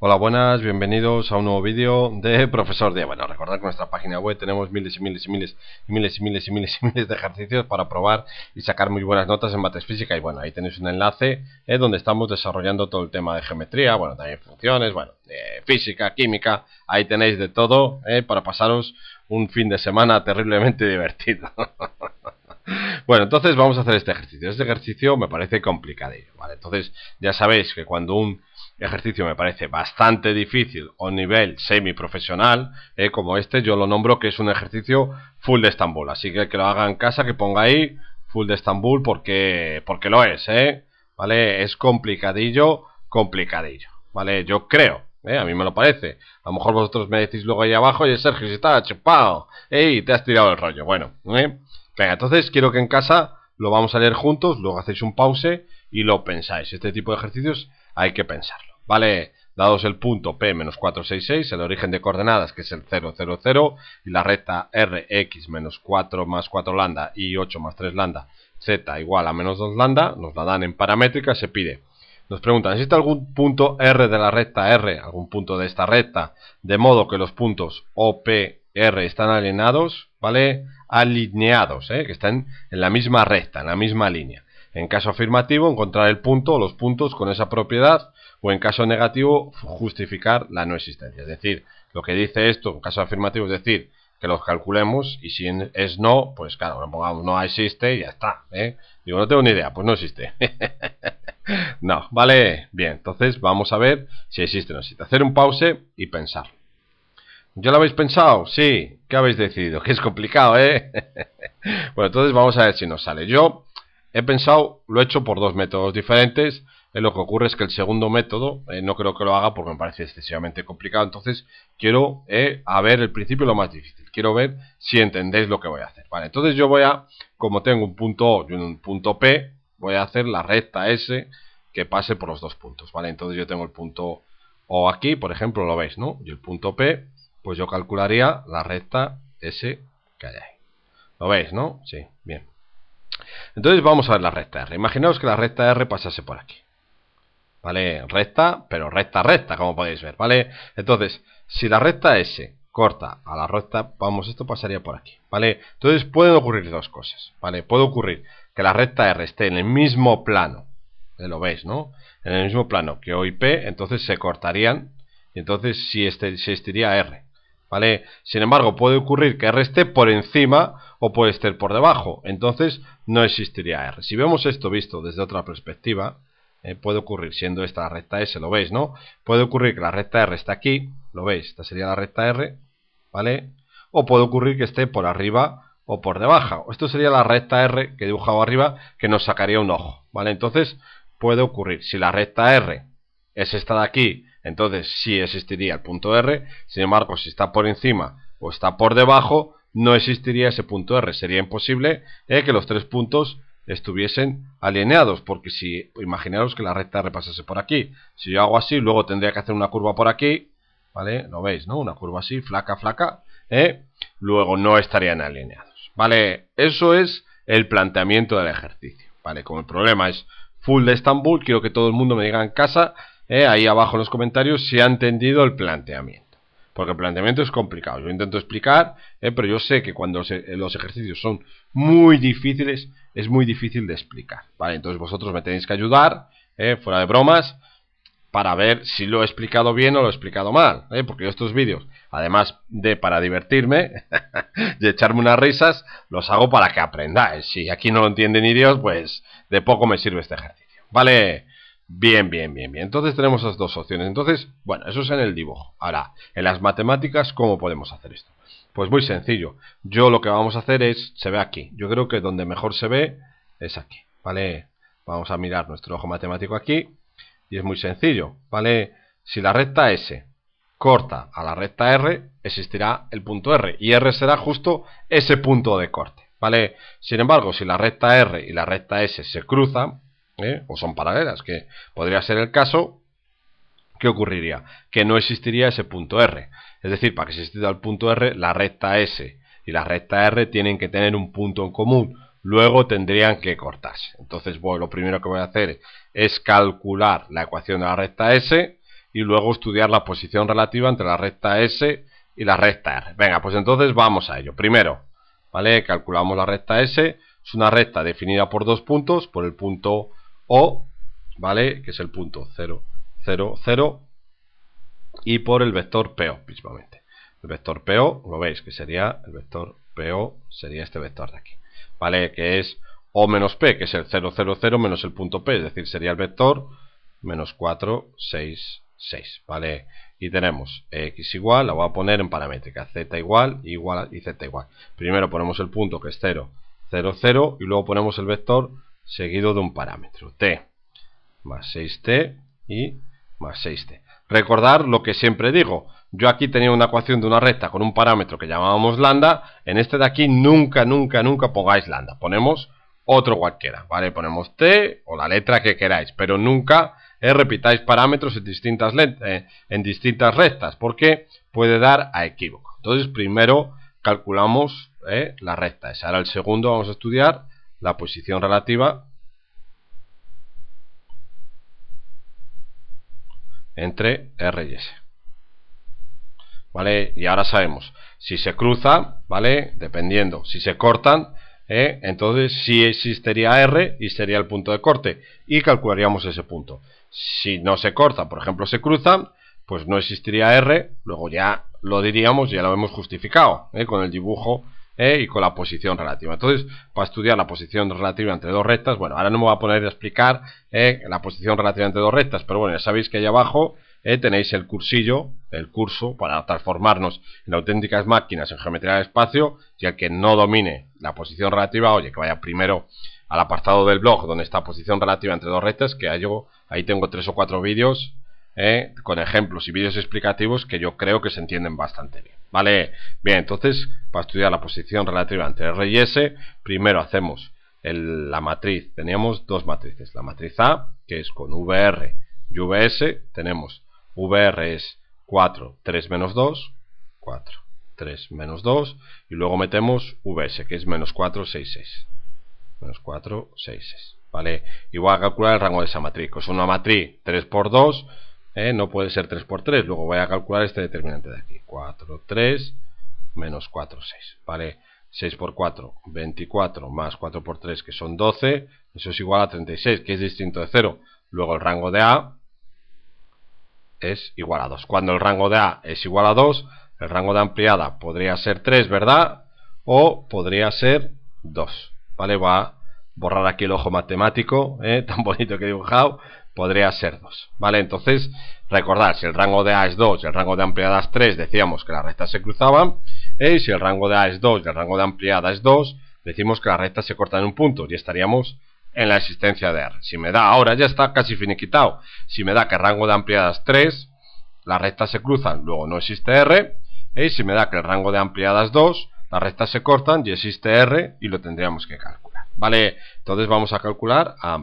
Hola, buenas, bienvenidos a un nuevo vídeo de Profesor Día. Bueno, recordad que en nuestra página web tenemos miles y miles y miles y miles y miles y miles y miles de ejercicios para probar y sacar muy buenas notas en mates física. Y bueno, ahí tenéis un enlace eh, donde estamos desarrollando todo el tema de geometría, bueno, también funciones, bueno, eh, física, química, ahí tenéis de todo eh, para pasaros un fin de semana terriblemente divertido. Bueno, entonces vamos a hacer este ejercicio. Este ejercicio me parece complicadillo, ¿vale? Entonces, ya sabéis que cuando un ejercicio me parece bastante difícil o nivel semi profesional eh, como este, yo lo nombro que es un ejercicio full de Estambul. Así que que lo haga en casa, que ponga ahí full de Estambul porque, porque lo es, ¿eh? ¿Vale? Es complicadillo, complicadillo, ¿vale? Yo creo, eh, A mí me lo parece. A lo mejor vosotros me decís luego ahí abajo, y Sergio, si está chupado, y Te has tirado el rollo. Bueno, ¿eh? Venga, entonces quiero que en casa lo vamos a leer juntos, luego hacéis un pause y lo pensáis. Este tipo de ejercicios hay que pensarlo. ¿vale? Dados el punto P menos 466, el origen de coordenadas que es el 0, 0, 0, y la recta RX menos 4 más 4 lambda y 8 más 3 lambda, Z igual a menos 2 lambda, nos la dan en paramétrica, se pide. Nos preguntan, ¿existe algún punto R de la recta R, algún punto de esta recta, de modo que los puntos O, P, R están alineados, ¿vale? Alineados, ¿eh? que están en la misma recta, en la misma línea. En caso afirmativo, encontrar el punto o los puntos con esa propiedad o en caso negativo justificar la no existencia. Es decir, lo que dice esto en caso afirmativo es decir que los calculemos y si es no, pues claro, pongamos no existe y ya está. ¿eh? Digo, no tengo ni idea, pues no existe. no, vale, bien, entonces vamos a ver si existe o no existe. Hacer un pause y pensar. ¿Ya lo habéis pensado? Sí. ¿Qué habéis decidido? Que es complicado, ¿eh? bueno, entonces vamos a ver si nos sale. Yo he pensado, lo he hecho por dos métodos diferentes eh, lo que ocurre es que el segundo método eh, no creo que lo haga porque me parece excesivamente complicado. Entonces quiero eh, a ver el principio lo más difícil. Quiero ver si entendéis lo que voy a hacer. Vale, entonces yo voy a, como tengo un punto O y un punto P, voy a hacer la recta S que pase por los dos puntos. Vale, entonces yo tengo el punto O aquí, por ejemplo, lo veis, ¿no? Y el punto P, pues yo calcularía la recta S que hay ahí. ¿Lo veis, no? Sí, bien. Entonces vamos a ver la recta R. Imaginaos que la recta R pasase por aquí. ¿vale? Recta, pero recta, recta, como podéis ver, ¿vale? Entonces, si la recta S corta a la recta, vamos, esto pasaría por aquí, ¿vale? Entonces pueden ocurrir dos cosas, ¿vale? Puede ocurrir que la recta R esté en el mismo plano, ¿eh? lo veis, ¿no? En el mismo plano que O y P, entonces se cortarían y entonces sí este, existiría R, ¿vale? Sin embargo, puede ocurrir que R esté por encima o puede estar por debajo, entonces no existiría R. Si vemos esto visto desde otra perspectiva, eh, puede ocurrir, siendo esta la recta S, lo veis, ¿no? Puede ocurrir que la recta R esté aquí, lo veis, esta sería la recta R, ¿vale? O puede ocurrir que esté por arriba o por debajo. Esto sería la recta R que he dibujado arriba, que nos sacaría un ojo, ¿vale? Entonces, puede ocurrir, si la recta R es esta de aquí, entonces sí existiría el punto R, sin embargo, si está por encima o está por debajo, no existiría ese punto R. Sería imposible eh, que los tres puntos estuviesen alineados, porque si imaginaros que la recta repasase por aquí, si yo hago así, luego tendría que hacer una curva por aquí, ¿vale? Lo veis, ¿no? Una curva así, flaca, flaca, ¿eh? Luego no estarían alineados, ¿vale? Eso es el planteamiento del ejercicio, ¿vale? Como el problema es full de Estambul, quiero que todo el mundo me diga en casa, ¿eh? ahí abajo en los comentarios, si ha entendido el planteamiento porque el planteamiento es complicado. Yo intento explicar, eh, pero yo sé que cuando eh, los ejercicios son muy difíciles, es muy difícil de explicar. Vale, entonces vosotros me tenéis que ayudar, eh, fuera de bromas, para ver si lo he explicado bien o lo he explicado mal. Porque estos vídeos, además de para divertirme y echarme unas risas, los hago para que aprendáis. Si aquí no lo entienden ni Dios, pues de poco me sirve este ejercicio. Vale. Bien, bien, bien, bien. Entonces tenemos las dos opciones. Entonces, bueno, eso es en el dibujo. Ahora, en las matemáticas, ¿cómo podemos hacer esto? Pues muy sencillo. Yo lo que vamos a hacer es, se ve aquí. Yo creo que donde mejor se ve es aquí, ¿vale? Vamos a mirar nuestro ojo matemático aquí. Y es muy sencillo, ¿vale? Si la recta S corta a la recta R, existirá el punto R. Y R será justo ese punto de corte, ¿vale? Sin embargo, si la recta R y la recta S se cruzan, ¿eh? o son paralelas, que podría ser el caso, ¿qué ocurriría? Que no existiría ese punto R. Es decir, para que existiera el punto R, la recta S y la recta R tienen que tener un punto en común. Luego tendrían que cortarse. Entonces, bueno, lo primero que voy a hacer es calcular la ecuación de la recta S y luego estudiar la posición relativa entre la recta S y la recta R. Venga, pues entonces vamos a ello. Primero, ¿vale? Calculamos la recta S. Es una recta definida por dos puntos, por el punto o, ¿vale? Que es el punto 0, 0, 0 y por el vector PO mismamente. El vector PO, lo veis, que sería el vector PO, sería este vector de aquí, ¿vale? Que es O menos P, que es el 0, 0, 0 menos el punto P, es decir, sería el vector menos 4, 6, 6, ¿vale? Y tenemos x igual, la voy a poner en paramétrica, z igual, igual y z igual. Primero ponemos el punto que es 0, 0, 0 y luego ponemos el vector seguido de un parámetro, t más 6t y más 6t. Recordar lo que siempre digo, yo aquí tenía una ecuación de una recta con un parámetro que llamábamos lambda, en este de aquí nunca, nunca, nunca pongáis lambda, ponemos otro cualquiera, ¿vale? Ponemos t o la letra que queráis, pero nunca eh, repitáis parámetros en distintas, eh, en distintas rectas, porque puede dar a equívoco. Entonces primero calculamos eh, la recta, esa era el segundo, vamos a estudiar la posición relativa entre R y S. ¿Vale? Y ahora sabemos, si se cruza, ¿vale? Dependiendo, si se cortan, ¿eh? entonces sí existiría R y sería el punto de corte y calcularíamos ese punto. Si no se corta, por ejemplo, se cruzan, pues no existiría R, luego ya lo diríamos, ya lo hemos justificado ¿eh? con el dibujo e, y con la posición relativa. Entonces, para estudiar la posición relativa entre dos rectas, bueno, ahora no me voy a poner a explicar eh, la posición relativa entre dos rectas, pero bueno, ya sabéis que ahí abajo eh, tenéis el cursillo, el curso para transformarnos en auténticas máquinas en geometría del espacio, ya que no domine la posición relativa, oye, que vaya primero al apartado del blog donde está posición relativa entre dos rectas, que yo, ahí tengo tres o cuatro vídeos ¿eh? con ejemplos y vídeos explicativos que yo creo que se entienden bastante bien. ¿Vale? Bien, entonces, para estudiar la posición relativa entre R y S, primero hacemos la matriz. Teníamos dos matrices. La matriz A, que es con VR y VS, tenemos VR es 4, 3 menos 2, 4, 3 menos 2, y luego metemos VS, que es menos 4, 6, 6. Menos 4, 6, 6. ¿Vale? Y voy a calcular el rango de esa matriz. Que es una matriz 3 por 2 ¿eh? no puede ser 3 por 3. Luego voy a calcular este determinante de aquí. 4, 3, menos 4, 6. ¿Vale? 6 por 4, 24, más 4 por 3, que son 12. Eso es igual a 36, que es distinto de 0. Luego el rango de A es igual a 2. Cuando el rango de A es igual a 2, el rango de ampliada podría ser 3, ¿verdad? O podría ser 2. ¿Vale? Va a borrar aquí el ojo matemático, ¿eh? tan bonito que he dibujado, Podría ser 2, ¿vale? Entonces, recordad, si el rango de A es 2 y el rango de ampliadas es 3, decíamos que las rectas se cruzaban, ¿eh? y si el rango de A es 2 y el rango de ampliadas es 2, decimos que las rectas se cortan en un punto y estaríamos en la existencia de R. Si me da, ahora ya está casi finiquitado, si me da que el rango de ampliadas es 3, las rectas se cruzan, luego no existe R, ¿eh? y si me da que el rango de ampliadas es 2, las rectas se cortan y existe R y lo tendríamos que calcular, ¿vale? Entonces vamos a calcular a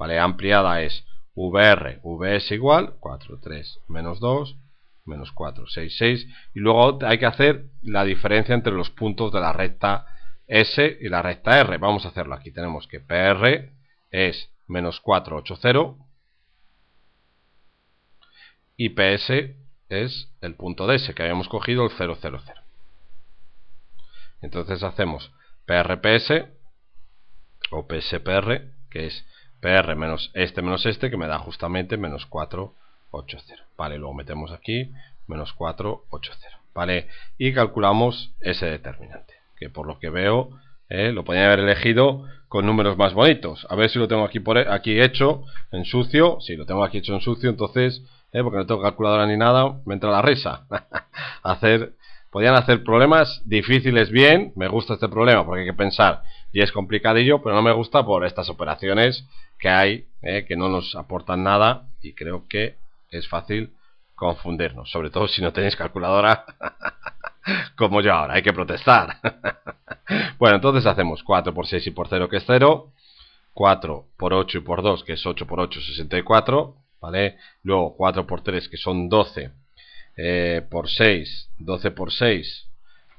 ¿vale? Ampliada es VR, VS igual, 4, 3, menos 2, menos 4, 6, 6. Y luego hay que hacer la diferencia entre los puntos de la recta S y la recta R. Vamos a hacerlo aquí. Tenemos que PR es menos 4, 8, 0. Y PS es el punto de S, que habíamos cogido el 0, 0, 0. Entonces hacemos PRPS o PSPR, que es PR menos este menos este que me da justamente menos 4, 8, 0. Vale, luego metemos aquí menos 4, 8, 0. Vale, y calculamos ese determinante, que por lo que veo eh, lo podía haber elegido con números más bonitos. A ver si lo tengo aquí, por, e, aquí hecho en sucio. Si lo tengo aquí hecho en sucio, entonces, eh, porque no tengo calculadora ni nada, me entra la risa. Hacer Podían hacer problemas difíciles bien, me gusta este problema porque hay que pensar y es complicadillo, pero no me gusta por estas operaciones que hay, eh, que no nos aportan nada y creo que es fácil confundirnos, sobre todo si no tenéis calculadora como yo ahora, hay que protestar. bueno, entonces hacemos 4 por 6 y por 0 que es 0, 4 por 8 y por 2 que es 8 por 8 64, ¿vale? Luego 4 por 3 que son 12 eh, por 6, 12 por 6,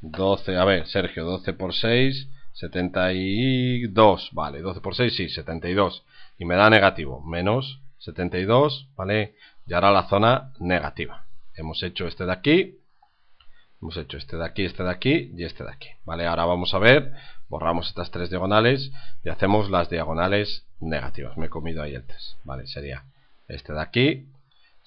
12, a ver, Sergio, 12 por 6, 72, vale, 12 por 6, sí, 72, y me da negativo, menos 72, vale, y ahora la zona negativa. Hemos hecho este de aquí, hemos hecho este de aquí, este de aquí y este de aquí, vale, ahora vamos a ver, borramos estas tres diagonales y hacemos las diagonales negativas, me he comido ahí el 3, vale, sería este de aquí,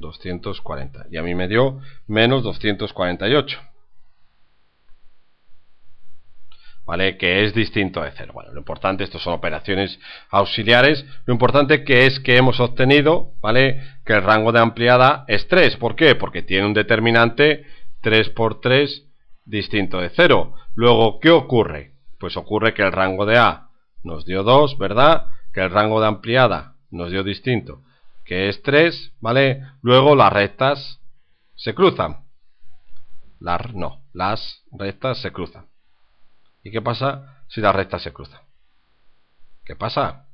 240. Y a mí me dio menos 248. ¿Vale? Que es distinto de cero. Bueno, lo importante, esto son operaciones auxiliares. Lo importante que es que hemos obtenido, ¿vale? Que el rango de ampliada es 3. ¿Por qué? Porque tiene un determinante 3 por 3 distinto de 0. Luego, ¿qué ocurre? Pues ocurre que el rango de A nos dio 2, ¿verdad? Que el rango de ampliada nos dio distinto que es 3, ¿vale? Luego las rectas se cruzan. Las, no, las rectas se cruzan. ¿Y qué pasa si las rectas se cruzan? ¿Qué pasa?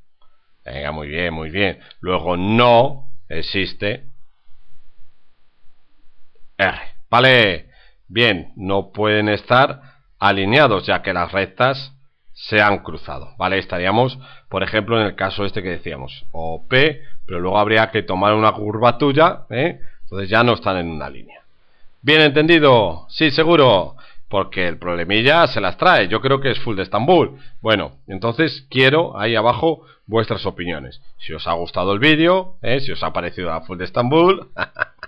Venga, muy bien, muy bien. Luego no existe R. ¿Vale? Bien, no pueden estar alineados ya que las rectas se han cruzado. ¿Vale? Estaríamos, por ejemplo, en el caso este que decíamos. O P pero luego habría que tomar una curva tuya, ¿eh? entonces ya no están en una línea. Bien entendido, sí, seguro, porque el problemilla se las trae, yo creo que es full de Estambul. Bueno, entonces quiero ahí abajo vuestras opiniones. Si os ha gustado el vídeo, ¿eh? si os ha parecido a full de Estambul,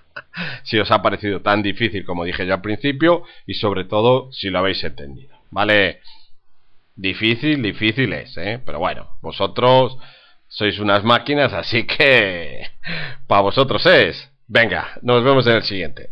si os ha parecido tan difícil como dije yo al principio y sobre todo si lo habéis entendido, ¿vale? Difícil, difícil es, ¿eh? pero bueno, vosotros sois unas máquinas, así que... Para vosotros es. Venga, nos vemos en el siguiente.